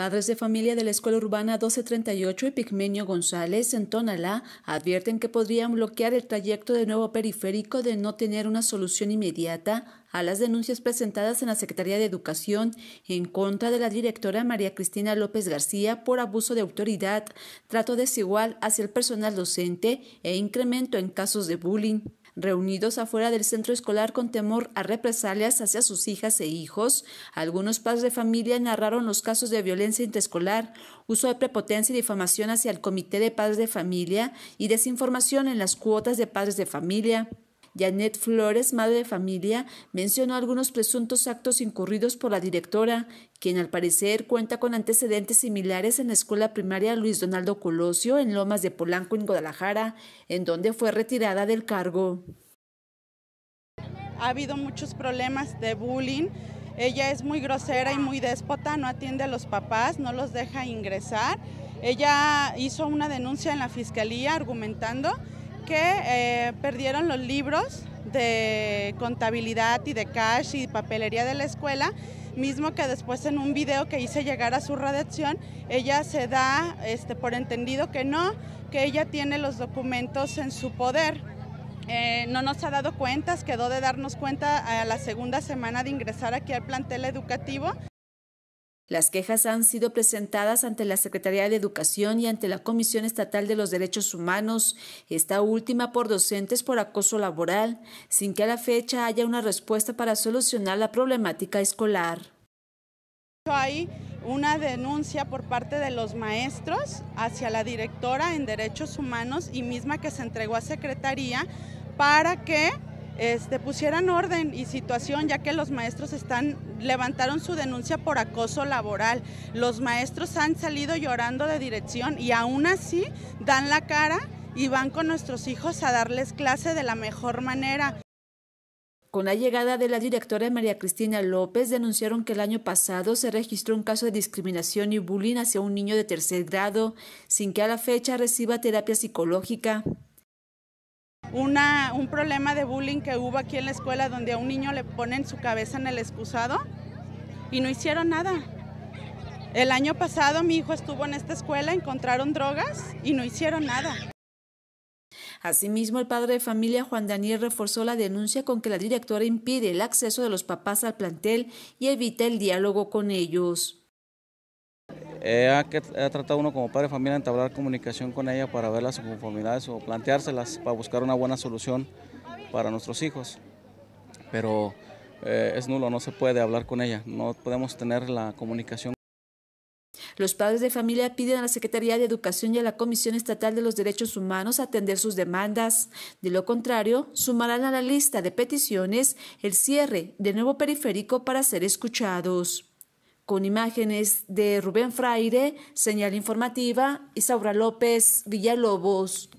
Padres de familia de la Escuela Urbana 1238 y Pigmenio González en Tonalá advierten que podrían bloquear el trayecto de nuevo periférico de no tener una solución inmediata a las denuncias presentadas en la Secretaría de Educación en contra de la directora María Cristina López García por abuso de autoridad, trato desigual hacia el personal docente e incremento en casos de bullying. Reunidos afuera del centro escolar con temor a represalias hacia sus hijas e hijos, algunos padres de familia narraron los casos de violencia interescolar, uso de prepotencia y difamación hacia el comité de padres de familia y desinformación en las cuotas de padres de familia. Janet Flores, madre de familia, mencionó algunos presuntos actos incurridos por la directora, quien al parecer cuenta con antecedentes similares en la escuela primaria Luis Donaldo Colosio en Lomas de Polanco, en Guadalajara, en donde fue retirada del cargo. Ha habido muchos problemas de bullying. Ella es muy grosera y muy déspota, no atiende a los papás, no los deja ingresar. Ella hizo una denuncia en la fiscalía argumentando que eh, perdieron los libros de contabilidad y de cash y papelería de la escuela, mismo que después en un video que hice llegar a su redacción, ella se da este, por entendido que no, que ella tiene los documentos en su poder. Eh, no nos ha dado cuentas, quedó de darnos cuenta a la segunda semana de ingresar aquí al plantel educativo. Las quejas han sido presentadas ante la Secretaría de Educación y ante la Comisión Estatal de los Derechos Humanos, esta última por docentes por acoso laboral, sin que a la fecha haya una respuesta para solucionar la problemática escolar. Hay una denuncia por parte de los maestros hacia la directora en derechos humanos y misma que se entregó a Secretaría para que este, pusieran orden y situación, ya que los maestros están levantaron su denuncia por acoso laboral. Los maestros han salido llorando de dirección y aún así dan la cara y van con nuestros hijos a darles clase de la mejor manera. Con la llegada de la directora María Cristina López, denunciaron que el año pasado se registró un caso de discriminación y bullying hacia un niño de tercer grado, sin que a la fecha reciba terapia psicológica un problema de bullying que hubo aquí en la escuela donde a un niño le ponen su cabeza en el excusado y no hicieron nada. El año pasado mi hijo estuvo en esta escuela, encontraron drogas y no hicieron nada. Asimismo, el padre de familia Juan Daniel reforzó la denuncia con que la directora impide el acceso de los papás al plantel y evita el diálogo con ellos. Eh, ha, tratado uno como padre de familia de entablar comunicación con ella para ver las conformidades o planteárselas para buscar una buena solución para nuestros hijos. Pero eh, es nulo, no se puede hablar con ella, no podemos tener la comunicación. Los padres de familia piden a la Secretaría de Educación y a la Comisión Estatal de los Derechos Humanos atender sus demandas. De lo contrario, sumarán a la lista de peticiones el cierre de nuevo periférico para ser escuchados con imágenes de Rubén Fraire, señal informativa, Isaura López, Villalobos.